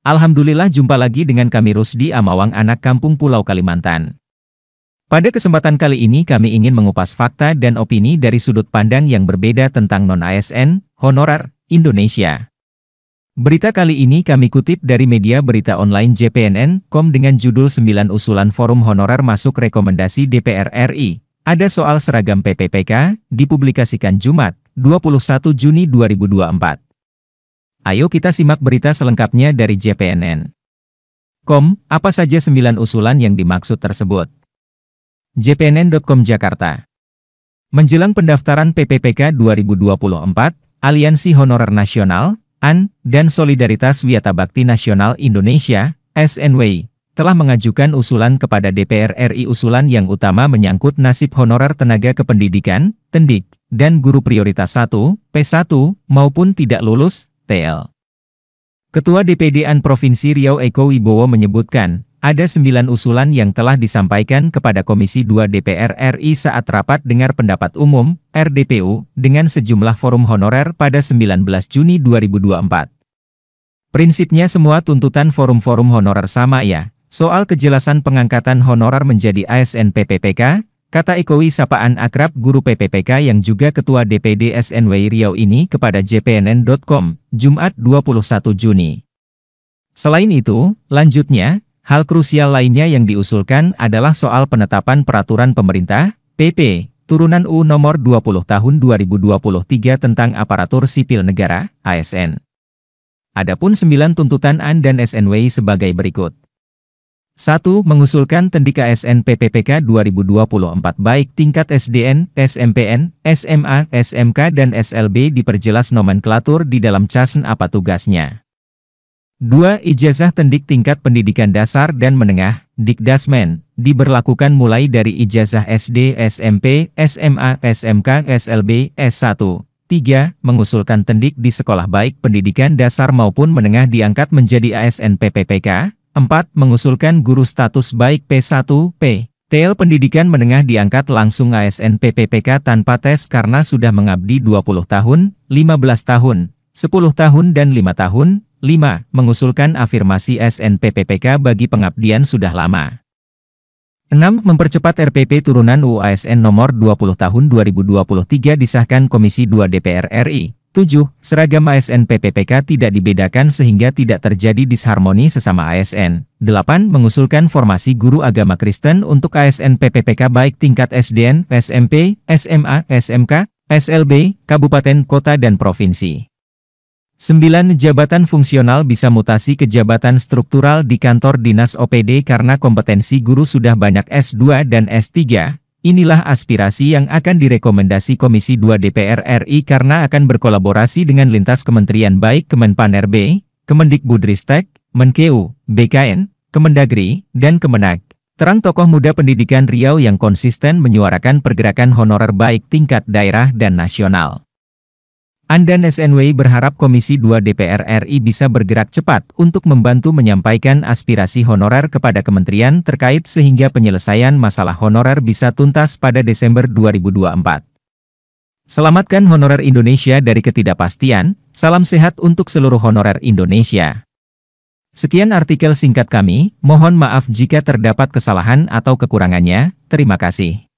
Alhamdulillah jumpa lagi dengan kami Rusdi Amawang anak kampung Pulau Kalimantan. Pada kesempatan kali ini kami ingin mengupas fakta dan opini dari sudut pandang yang berbeda tentang non-ASN, honorar, Indonesia. Berita kali ini kami kutip dari media berita online JPNN.com dengan judul 9 usulan forum honorar masuk rekomendasi DPR RI. Ada soal seragam PPPK, dipublikasikan Jumat, 21 Juni 2024. Ayo kita simak berita selengkapnya dari JPNN. Com, apa saja 9 usulan yang dimaksud tersebut? JPNN.com Jakarta Menjelang pendaftaran PPPK 2024, Aliansi Honorer Nasional, AN, dan Solidaritas Wiata Bakti Nasional Indonesia, SNW, telah mengajukan usulan kepada DPR RI usulan yang utama menyangkut nasib honorer tenaga kependidikan, tendik, dan guru prioritas 1, P1, maupun tidak lulus, TL. Ketua DPD-an Provinsi Riau Eko Wibowo menyebutkan, ada sembilan usulan yang telah disampaikan kepada Komisi 2 DPR RI saat rapat dengar pendapat umum, RDPU, dengan sejumlah forum honorer pada 19 Juni 2024. Prinsipnya semua tuntutan forum-forum honorer sama ya, soal kejelasan pengangkatan honorer menjadi ASN PPPK, Kata Ikowi sapaan akrab guru PPPK yang juga ketua DPD SNW Riau ini kepada jpnn.com, Jumat 21 Juni. Selain itu, lanjutnya, hal krusial lainnya yang diusulkan adalah soal penetapan peraturan pemerintah, PP, turunan U nomor 20 tahun 2023 tentang aparatur sipil negara, ASN. Adapun sembilan tuntutan AN dan SNW sebagai berikut. 1. Mengusulkan Tendika SN PPPK 2024 baik tingkat SDN, SMPN, SMA, SMK dan SLB diperjelas nomenklatur di dalam casen apa tugasnya. 2. Ijazah Tendik tingkat pendidikan dasar dan menengah, Dikdasmen, diberlakukan mulai dari ijazah SD, SMP, SMA, SMK, SLB, S1. 3. Mengusulkan tendik di sekolah baik pendidikan dasar maupun menengah diangkat menjadi ASN PPPK, 4. Mengusulkan guru status baik P1, P. TL pendidikan menengah diangkat langsung ASN PPPK tanpa tes karena sudah mengabdi 20 tahun, 15 tahun, 10 tahun dan 5 tahun. 5. Mengusulkan afirmasi ASN PPPK bagi pengabdian sudah lama. 6. Mempercepat RPP turunan UASN nomor 20 tahun 2023 disahkan Komisi 2 DPR RI. 7. Seragam ASN PPPK tidak dibedakan sehingga tidak terjadi disharmoni sesama ASN. 8. Mengusulkan formasi guru agama Kristen untuk ASN PPPK baik tingkat SDN, SMP, SMA, SMK, SLB, kabupaten, kota dan provinsi. 9. Jabatan fungsional bisa mutasi ke jabatan struktural di kantor dinas OPD karena kompetensi guru sudah banyak S2 dan S3, Inilah aspirasi yang akan direkomendasi Komisi 2 DPR RI karena akan berkolaborasi dengan lintas kementerian baik Kemenpan RB, Kemendikbudristek, Menkeu, BKN, Kemendagri, dan Kemenag. Terang tokoh muda pendidikan Riau yang konsisten menyuarakan pergerakan honorer baik tingkat daerah dan nasional. Andan SNW berharap Komisi 2 DPR RI bisa bergerak cepat untuk membantu menyampaikan aspirasi honorer kepada kementerian terkait sehingga penyelesaian masalah honorer bisa tuntas pada Desember 2024. Selamatkan honorer Indonesia dari ketidakpastian, salam sehat untuk seluruh honorer Indonesia. Sekian artikel singkat kami, mohon maaf jika terdapat kesalahan atau kekurangannya, terima kasih.